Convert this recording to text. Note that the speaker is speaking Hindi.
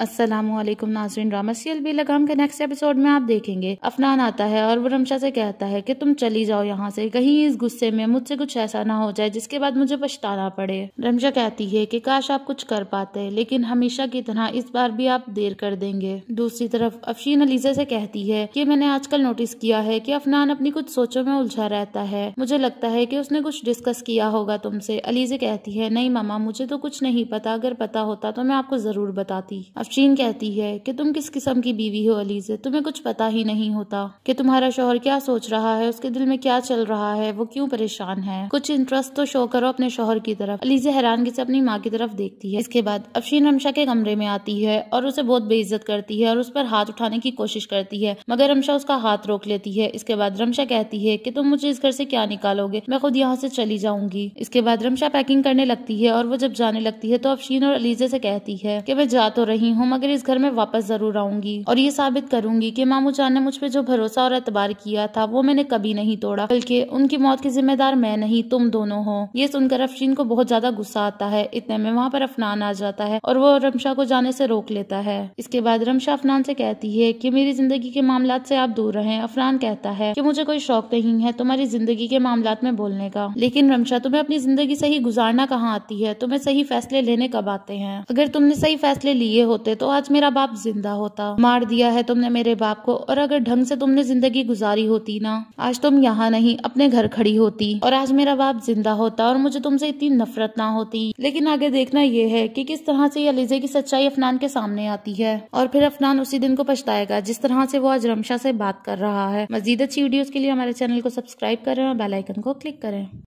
असलम नाजरीन ड्रामा सीरियल बी लगाम के नेक्स्ट एपिसोड में आप देखेंगे अफनान आता है और वो रमशा से कहता है कि तुम चली जाओ यहाँ से कहीं इस गुस्से में मुझसे कुछ ऐसा ना हो जाए जिसके बाद मुझे पछताना पड़े रमशा कहती है कि काश आप कुछ कर पाते लेकिन हमेशा की तरह इस बार भी आप देर कर देंगे दूसरी तरफ अफशीन अलीजा से कहती है की मैंने आजकल नोटिस किया है की कि अफनान अपनी कुछ सोचों में उलझा रहता है मुझे लगता है की उसने कुछ डिस्कस किया होगा तुमसे अलीजा कहती है नहीं मामा मुझे तो कुछ नहीं पता अगर पता होता तो मैं आपको जरूर बताती अफशीन कहती है कि तुम किस किस्म की बीवी हो अलीजे तुम्हें कुछ पता ही नहीं होता कि तुम्हारा शोहर क्या सोच रहा है उसके दिल में क्या चल रहा है वो क्यों परेशान है कुछ इंटरेस्ट तो शो करो अपने शोहर की तरफ अलीजे हैरानगी से अपनी माँ की तरफ देखती है इसके बाद अफशीन रमशा के कमरे में आती है और उसे बहुत बेइज्जत करती है और उस पर हाथ उठाने की कोशिश करती है मगर रमशा उसका हाथ रोक लेती है इसके बाद रमशा कहती है कि तुम मुझे इस घर से क्या निकालोगे मैं खुद यहाँ से चली जाऊंगी इसके बाद रमशा पैकिंग करने लगती है और वो जब जाने लगती है तो अफशीन और अलीजे से कहती है कि मैं जा तो रही नहीं हूँ मगर इस घर में वापस जरूर आऊंगी और ये साबित करूंगी कि मामू जान ने मुझ पर जो भरोसा और एतबार किया था वो मैंने कभी नहीं तोड़ा बल्कि उनकी मौत की जिम्मेदार मैं नहीं तुम दोनों हो ये सुनकर अफशीन को बहुत ज्यादा गुस्सा आता है इतने में वहाँ पर अफनान आ जाता है और वो रमशा को जाने से रोक लेता है इसके बाद रमशा अफनान से कहती है की मेरी जिंदगी के मामला से आप दूर रहे अफनान कहता है की मुझे कोई शौक नहीं है तुम्हारी जिंदगी के मामला में बोलने का लेकिन रमशा तुम्हें अपनी जिंदगी सही गुजारना कहाँ आती है तुम्हें सही फैसले लेने कब आते हैं अगर तुमने सही फैसले लिए होते होते तो आज मेरा बाप जिंदा होता मार दिया है तुमने मेरे बाप को और अगर ढंग से तुमने जिंदगी गुजारी होती ना आज तुम यहाँ नहीं अपने घर खड़ी होती और आज मेरा बाप जिंदा होता और मुझे तुमसे इतनी नफरत ना होती लेकिन आगे देखना यह है कि किस तरह से अलीजे की सच्चाई अफनान के सामने आती है और फिर अफनान उसी दिन को पछताएगा जिस तरह से वो आज रमशा से बात कर रहा है मजीद अच्छी वीडियोस के लिए हमारे चैनल को सब्सक्राइब करें और बेलाइकन को क्लिक करें